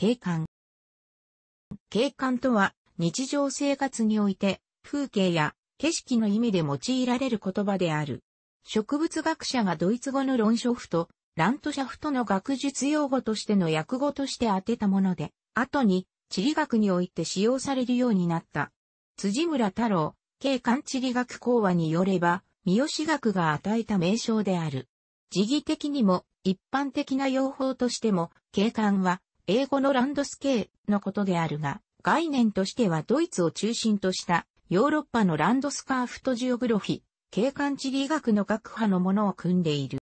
景観。景観とは、日常生活において、風景や景色の意味で用いられる言葉である。植物学者がドイツ語の論書譜と、ラントシャフトの学術用語としての訳語として当てたもので、後に地理学において使用されるようになった。辻村太郎、景観地理学講話によれば、三好学が与えた名称である。時義的にも、一般的な用法としても、景観は、英語のランドスケーのことであるが、概念としてはドイツを中心としたヨーロッパのランドスカーフとジオグロフィ、景観地理学の学派のものを組んでいる。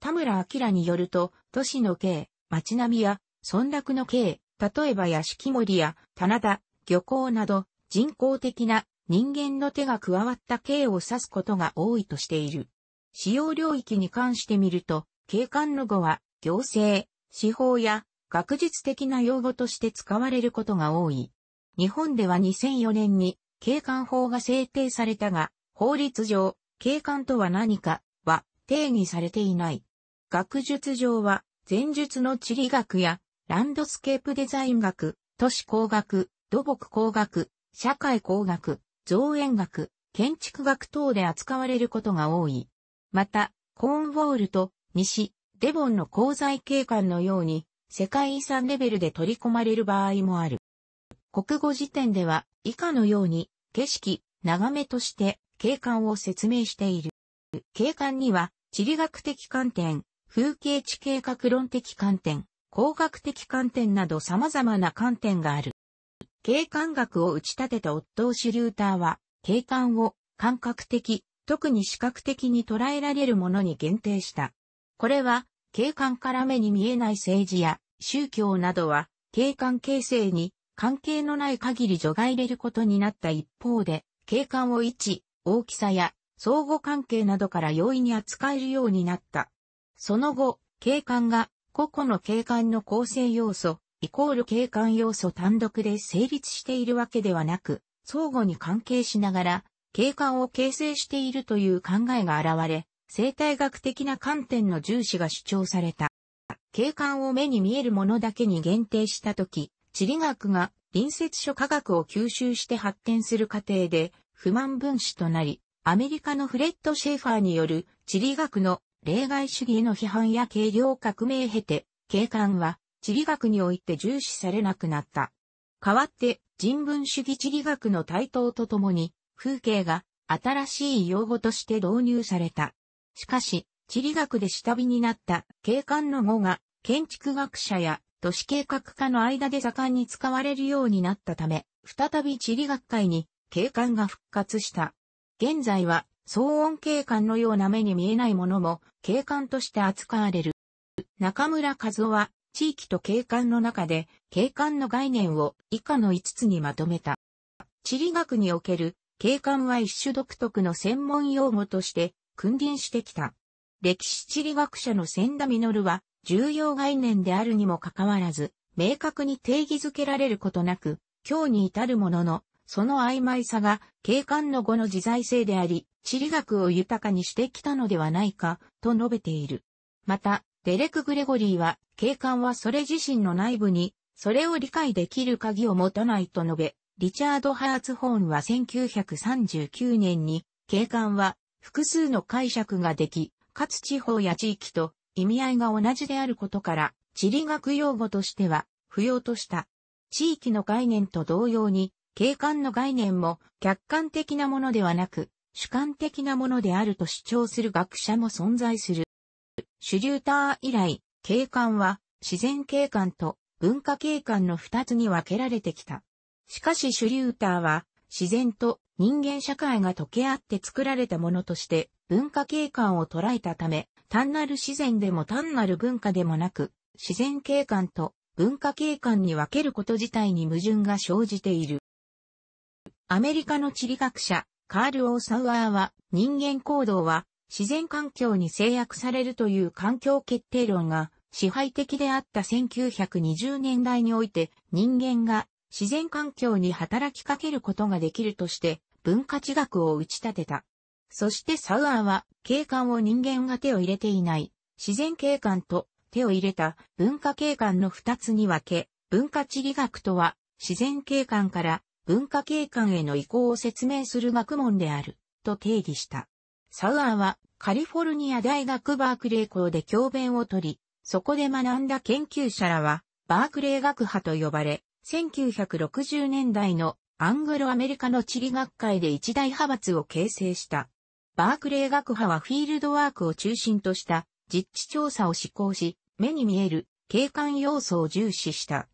田村明によると、都市の景、街並みや、村落の景、例えば屋敷森や棚田、漁港など人工的な人間の手が加わった景を指すことが多いとしている。使用領域に関してみると、景観の語は行政、司法や学術的な用語として使われることが多い。日本では2004年に景観法が制定されたが、法律上、景観とは何かは定義されていない。学術上は、前述の地理学やランドスケープデザイン学、都市工学、土木工学、社会工学、造園学、建築学等で扱われることが多い。また、コーンウォールと西、デボンの鉱材景観のように、世界遺産レベルで取り込まれる場合もある。国語辞典では以下のように景色、眺めとして景観を説明している。景観には地理学的観点、風景地計画論的観点、工学的観点など様々な観点がある。景観学を打ち立てたオットー・シュリューターは、景観を感覚的、特に視覚的に捉えられるものに限定した。これは景観から目に見えない政治や宗教などは、景観形成に関係のない限り除外れることになった一方で、景観を位置、大きさや相互関係などから容易に扱えるようになった。その後、景観が個々の景観の構成要素、イコール景観要素単独で成立しているわけではなく、相互に関係しながら、景観を形成しているという考えが現れ、生態学的な観点の重視が主張された。景観を目に見えるものだけに限定したとき、地理学が隣接諸科学を吸収して発展する過程で不満分子となり、アメリカのフレッド・シェイファーによる地理学の例外主義への批判や軽量革命経て、景観は地理学において重視されなくなった。代わって人文主義地理学の台頭とともに風景が新しい用語として導入された。しかし、地理学で下火になった景観の語が建築学者や都市計画家の間で盛んに使われるようになったため、再び地理学会に景観が復活した。現在は騒音景観のような目に見えないものも景観として扱われる。中村和夫は地域と景観の中で景観の概念を以下の5つにまとめた。地理学における景観は一種独特の専門用語として君臨してきた。歴史地理学者の千田実は、重要概念であるにもかかわらず、明確に定義づけられることなく、今日に至るものの、その曖昧さが、景観の後の自在性であり、地理学を豊かにしてきたのではないか、と述べている。また、デレク・グレゴリーは、景観はそれ自身の内部に、それを理解できる鍵を持たないと述べ、リチャード・ハーツホーンは1939年に、景観は複数の解釈ができ、かつ地方や地域と意味合いが同じであることから、地理学用語としては、不要とした。地域の概念と同様に、景観の概念も客観的なものではなく、主観的なものであると主張する学者も存在する。シュリューター以来、景観は自然景観と文化景観の二つに分けられてきた。しかしシュリューターは自然と人間社会が溶け合って作られたものとして文化景観を捉えたため、単なる自然でも単なる文化でもなく、自然景観と文化景観に分けること自体に矛盾が生じている。アメリカの地理学者、カール・オー・サウアーは、人間行動は自然環境に制約されるという環境決定論が支配的であった1920年代において人間が自然環境に働きかけることができるとして文化地学を打ち立てた。そしてサウアーは、景観を人間が手を入れていない、自然景観と手を入れた文化景観の二つに分け、文化地理学とは、自然景観から文化景観への移行を説明する学問である、と定義した。サウアーは、カリフォルニア大学バークレー校で教鞭を取り、そこで学んだ研究者らは、バークレー学派と呼ばれ、1960年代のアングロアメリカの地理学会で一大派閥を形成した。バークレー学派はフィールドワークを中心とした実地調査を施行し、目に見える景観要素を重視した。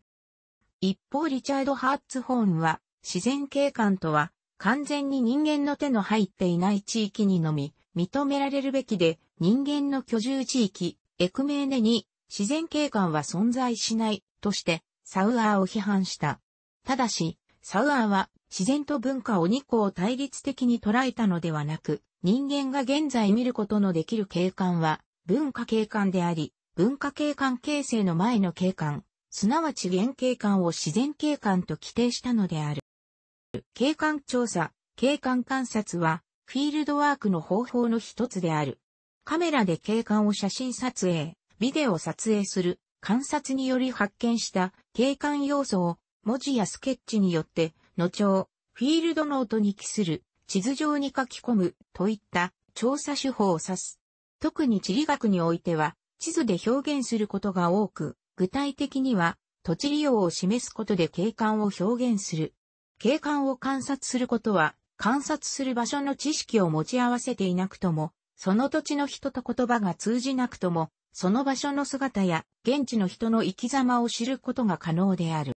一方リチャード・ハーツホーンは自然景観とは完全に人間の手の入っていない地域にのみ認められるべきで人間の居住地域エクメーネに自然景観は存在しないとしてサウアーを批判した。ただしサウアーは自然と文化を個を対立的に捉えたのではなく、人間が現在見ることのできる景観は文化景観であり、文化景観形成の前の景観、すなわち原景観を自然景観と規定したのである。景観調査、景観観察はフィールドワークの方法の一つである。カメラで景観を写真撮影、ビデオ撮影する、観察により発見した景観要素を文字やスケッチによって、の帳、フィールドノートに帰する、地図上に書き込む、といった調査手法を指す。特に地理学においては、地図で表現することが多く、具体的には、土地利用を示すことで景観を表現する。景観を観察することは、観察する場所の知識を持ち合わせていなくとも、その土地の人と言葉が通じなくとも、その場所の姿や現地の人の生き様を知ることが可能である。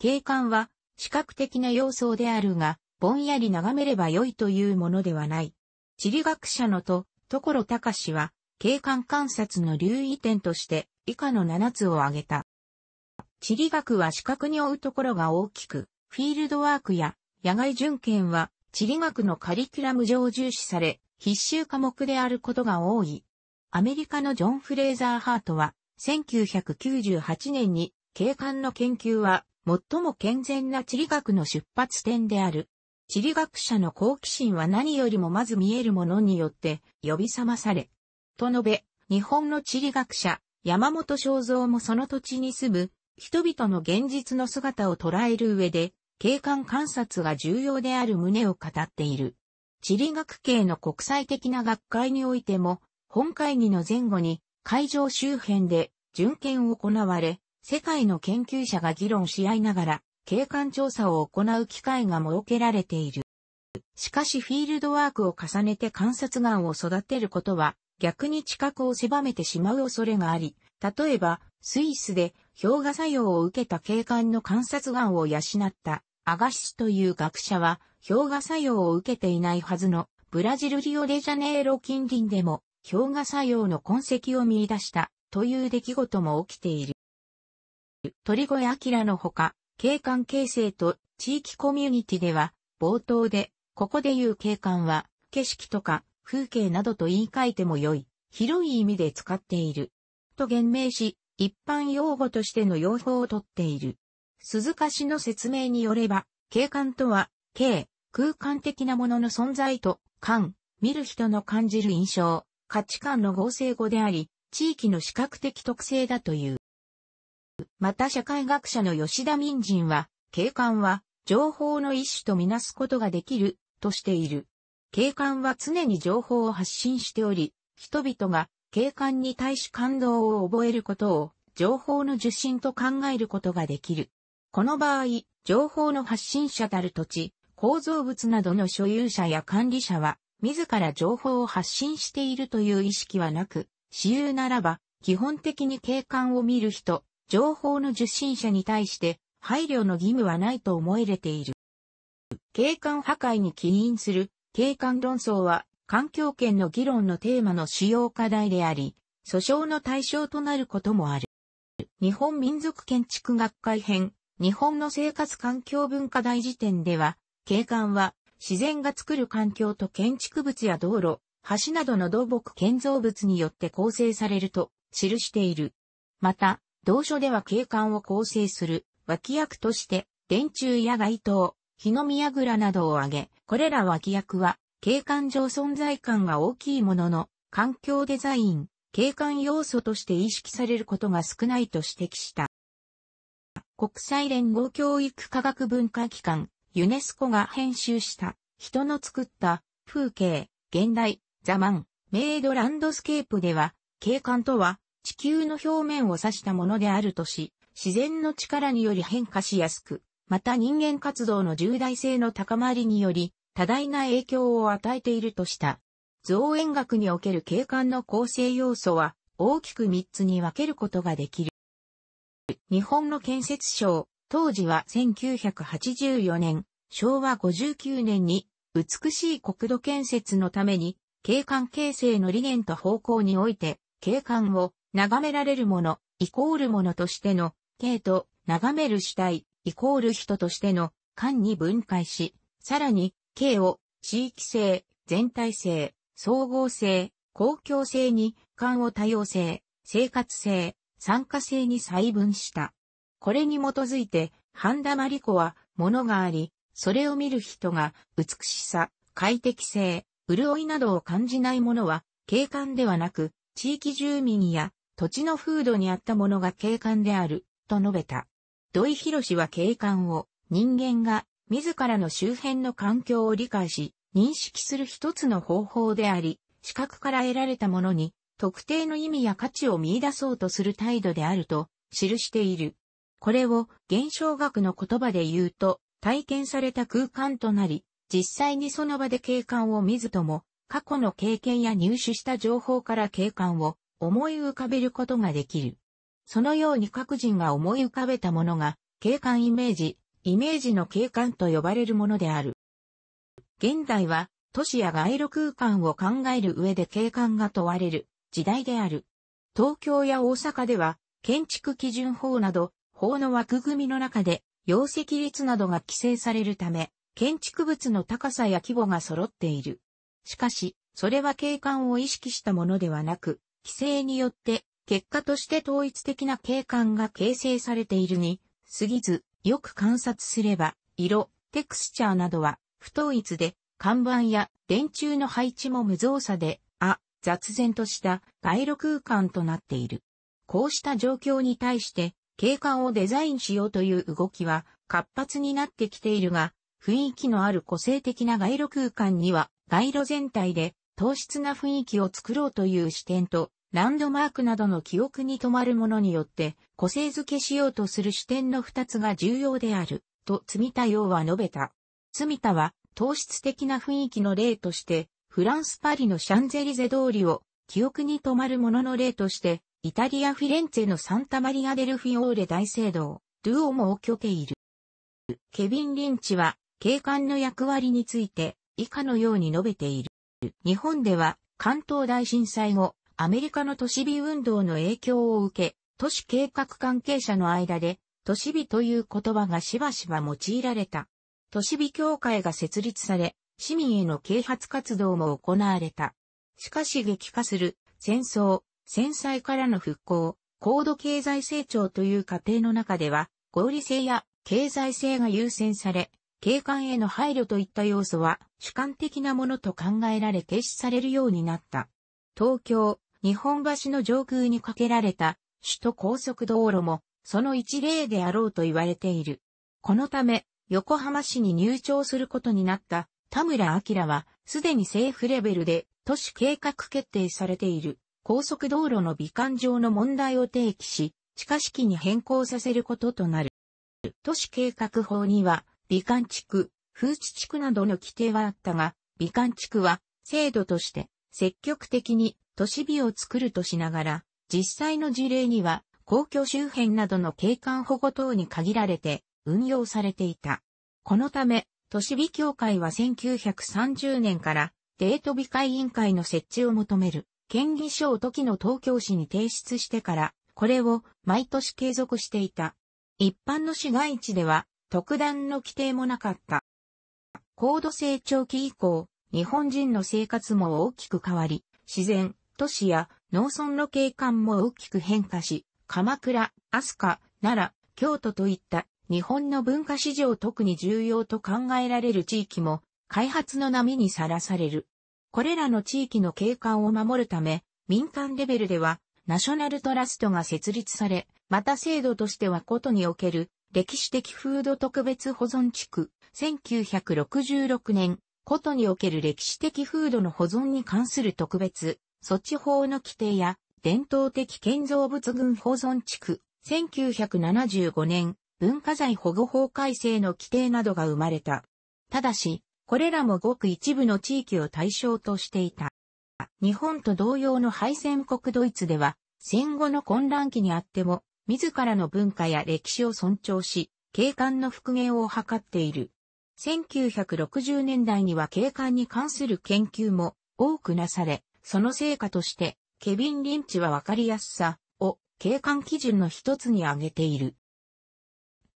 景観は視覚的な要素であるが、ぼんやり眺めれば良いというものではない。地理学者のと、所隆は、景観観察の留意点として、以下の7つを挙げた。地理学は視覚に追うところが大きく、フィールドワークや野外巡検は地理学のカリキュラム上重視され、必修科目であることが多い。アメリカのジョン・フレーザー・ハートは、1998年に景観の研究は最も健全な地理学の出発点である。地理学者の好奇心は何よりもまず見えるものによって呼び覚まされ。と述べ、日本の地理学者、山本正造もその土地に住む人々の現実の姿を捉える上で、景観観察が重要である旨を語っている。地理学系の国際的な学会においても、本会議の前後に会場周辺で巡見を行われ、世界の研究者が議論し合いながら、景観調査を行う機会が設けられている。しかしフィールドワークを重ねて観察眼を育てることは、逆に知覚を狭めてしまう恐れがあり、例えば、スイスで氷河作用を受けた景観の観察眼を養ったアガシという学者は、氷河作用を受けていないはずのブラジルリオデジャネイロ近隣でも氷河作用の痕跡を見出したという出来事も起きている。鳥越明のほか、景観形成と地域コミュニティでは、冒頭で、ここで言う景観は、景色とか風景などと言い換えても良い、広い意味で使っている。と言明し、一般用語としての用法をとっている。鈴鹿市の説明によれば、景観とは、景、空間的なものの存在と、観、見る人の感じる印象、価値観の合成語であり、地域の視覚的特性だという。また社会学者の吉田民人は、景観は情報の一種とみなすことができるとしている。景観は常に情報を発信しており、人々が景観に対し感動を覚えることを情報の受信と考えることができる。この場合、情報の発信者たる土地、構造物などの所有者や管理者は、自ら情報を発信しているという意識はなく、私有ならば、基本的に景観を見る人、情報の受信者に対して配慮の義務はないと思い入れている。景観破壊に起因する景観論争は環境権の議論のテーマの主要課題であり、訴訟の対象となることもある。日本民族建築学会編、日本の生活環境文化大辞典では、景観は自然が作る環境と建築物や道路、橋などの土木建造物によって構成されると記している。また、同書では景観を構成する脇役として電柱や街灯、日の宮倉などを挙げ、これら脇役は景観上存在感が大きいものの環境デザイン、景観要素として意識されることが少ないと指摘した。国際連合教育科学文化機関、ユネスコが編集した人の作った風景、現代、ザマン、メイドランドスケープでは、景観とは地球の表面を指したものであるとし、自然の力により変化しやすく、また人間活動の重大性の高まりにより、多大な影響を与えているとした。造園学における景観の構成要素は、大きく3つに分けることができる。日本の建設省、当時は1984年、昭和59年に、美しい国土建設のために、景観形成の理念と方向において、景観を眺められるもの、イコールものとしての、形と、眺める主体、イコール人としての、間に分解し、さらに、形を、地域性、全体性、総合性、公共性に、間を多様性、生活性、参加性に細分した。これに基づいて、ハンダマリコは、ものがあり、それを見る人が、美しさ、快適性、潤いなどを感じないものは、景観ではなく、地域住民や土地の風土にあったものが景観である、と述べた。土井博士は景観を、人間が、自らの周辺の環境を理解し、認識する一つの方法であり、視覚から得られたものに、特定の意味や価値を見出そうとする態度であると、記している。これを、現象学の言葉で言うと、体験された空間となり、実際にその場で景観を見ずとも、過去の経験や入手した情報から景観を思い浮かべることができる。そのように各人が思い浮かべたものが、景観イメージ、イメージの景観と呼ばれるものである。現代は、都市や街路空間を考える上で景観が問われる時代である。東京や大阪では、建築基準法など、法の枠組みの中で、容積率などが規制されるため、建築物の高さや規模が揃っている。しかし、それは景観を意識したものではなく、規制によって、結果として統一的な景観が形成されているに、過ぎず、よく観察すれば、色、テクスチャーなどは、不統一で、看板や電柱の配置も無造作で、あ、雑然とした街路空間となっている。こうした状況に対して、景観をデザインしようという動きは活発になってきているが、雰囲気のある個性的な街路空間には、街路全体で、糖質な雰囲気を作ろうという視点と、ランドマークなどの記憶に留まるものによって、個性づけしようとする視点の二つが重要である、と積田洋は述べた。積田は、糖質的な雰囲気の例として、フランス・パリのシャンゼリゼ通りを、記憶に留まるものの例として、イタリア・フィレンツェのサンタマリア・デルフィオーレ大聖堂、ドゥオモを拠ている。ケビン・リンチは、警官の役割について、以下のように述べている。日本では、関東大震災後、アメリカの都市美運動の影響を受け、都市計画関係者の間で、都市美という言葉がしばしば用いられた。都市美協会が設立され、市民への啓発活動も行われた。しかし激化する戦争、戦災からの復興、高度経済成長という過程の中では、合理性や経済性が優先され、景観への配慮といった要素は主観的なものと考えられ軽視されるようになった。東京、日本橋の上空に架けられた首都高速道路もその一例であろうと言われている。このため、横浜市に入庁することになった田村明は、すでに政府レベルで都市計画決定されている高速道路の美観上の問題を提起し、地下式に変更させることとなる。都市計画法には、美観地区、風地地区などの規定はあったが、美観地区は制度として積極的に都市美を作るとしながら、実際の事例には、公共周辺などの景観保護等に限られて運用されていた。このため、都市美協会は1930年からデート美会委員会の設置を求める県議書を時の東京市に提出してから、これを毎年継続していた。一般の市街地では特段の規定もなかった。高度成長期以降、日本人の生活も大きく変わり、自然、都市や農村の景観も大きく変化し、鎌倉、飛鳥、奈良、京都といった日本の文化史上特に重要と考えられる地域も開発の波にさらされる。これらの地域の景観を守るため、民間レベルではナショナルトラストが設立され、また制度としてはことにおける歴史的風土特別保存地区、1966年、ことにおける歴史的風土の保存に関する特別措置法の規定や、伝統的建造物群保存地区、1975年、文化財保護法改正の規定などが生まれた。ただし、これらもごく一部の地域を対象としていた。日本と同様の敗戦国ドイツでは、戦後の混乱期にあっても、自らの文化や歴史を尊重し、景観の復元を図っている。1960年代には景観に関する研究も多くなされ、その成果として、ケビン・リンチはわかりやすさを景観基準の一つに挙げている。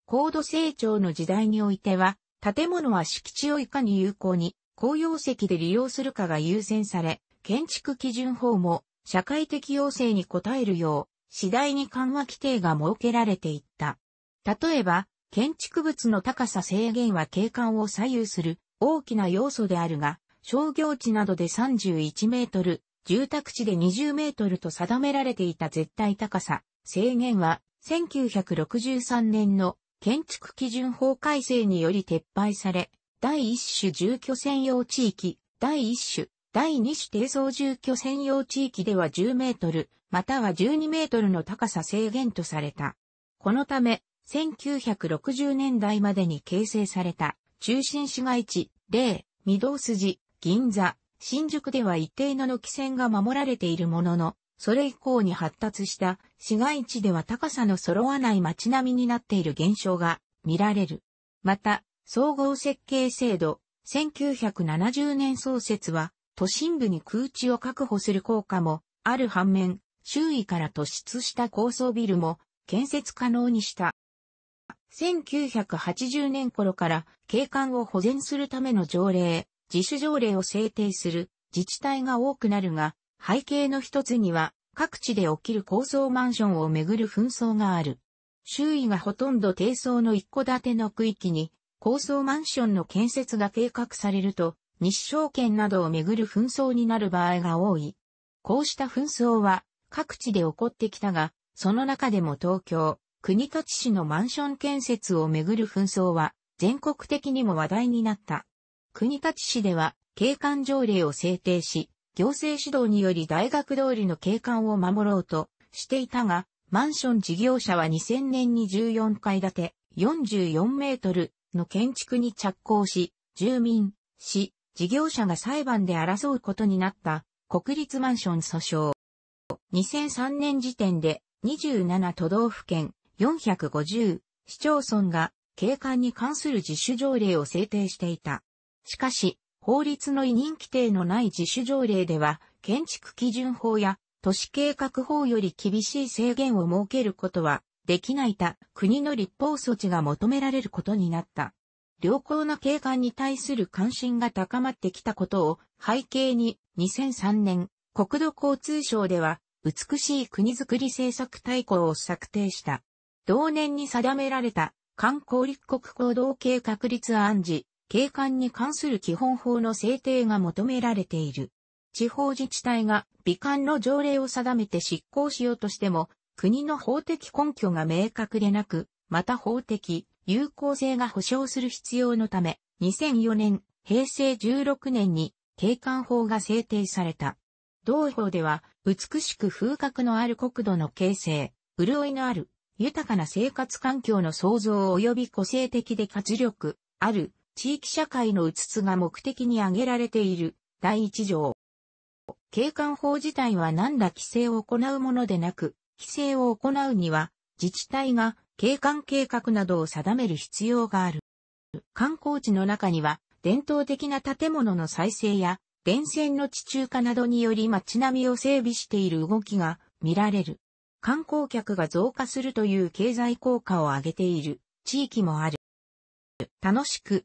高度成長の時代においては、建物は敷地をいかに有効に公用席で利用するかが優先され、建築基準法も社会的要請に応えるよう、次第に緩和規定が設けられていった。例えば、建築物の高さ制限は景観を左右する大きな要素であるが、商業地などで31メートル、住宅地で20メートルと定められていた絶対高さ、制限は、1963年の建築基準法改正により撤廃され、第1種住居専用地域、第1種、第2種低層住居専用地域では10メートル、または12メートルの高さ制限とされた。このため、1960年代までに形成された、中心市街地、例、御堂筋、銀座、新宿では一定の軒線が守られているものの、それ以降に発達した市街地では高さの揃わない街並みになっている現象が見られる。また、総合設計制度、1970年創設は、都心部に空地を確保する効果も、ある反面、周囲から突出した高層ビルも建設可能にした。1980年頃から景観を保全するための条例、自主条例を制定する自治体が多くなるが、背景の一つには、各地で起きる高層マンションをめぐる紛争がある。周囲がほとんど低層の一戸建ての区域に、高層マンションの建設が計画されると、日照権などをめぐる紛争になる場合が多い。こうした紛争は各地で起こってきたが、その中でも東京、国立市のマンション建設をめぐる紛争は全国的にも話題になった。国立市では、景観条例を制定し、行政指導により大学通りの景観を守ろうとしていたが、マンション事業者は2000年に14階建て44メートルの建築に着工し、住民、市、事業者が裁判で争うことになった国立マンション訴訟。2003年時点で27都道府県450市町村が景観に関する自主条例を制定していた。しかし、法律の委任規定のない自主条例では、建築基準法や都市計画法より厳しい制限を設けることはできないた国の立法措置が求められることになった。良好な景観に対する関心が高まってきたことを背景に2003年国土交通省では美しい国づくり政策大綱を策定した。同年に定められた観光立国行動計画立案時景観に関する基本法の制定が求められている。地方自治体が美観の条例を定めて執行しようとしても、国の法的根拠が明確でなく、また法的有効性が保障する必要のため、2004年、平成16年に景観法が制定された。同法では、美しく風格のある国土の形成、潤いのある、豊かな生活環境の創造及び個性的で活力、ある、地域社会の移つが目的に挙げられている第一条。景観法自体は何ら規制を行うものでなく、規制を行うには自治体が景観計画などを定める必要がある。観光地の中には伝統的な建物の再生や電線の地中化などにより街並みを整備している動きが見られる。観光客が増加するという経済効果を上げている地域もある。楽しく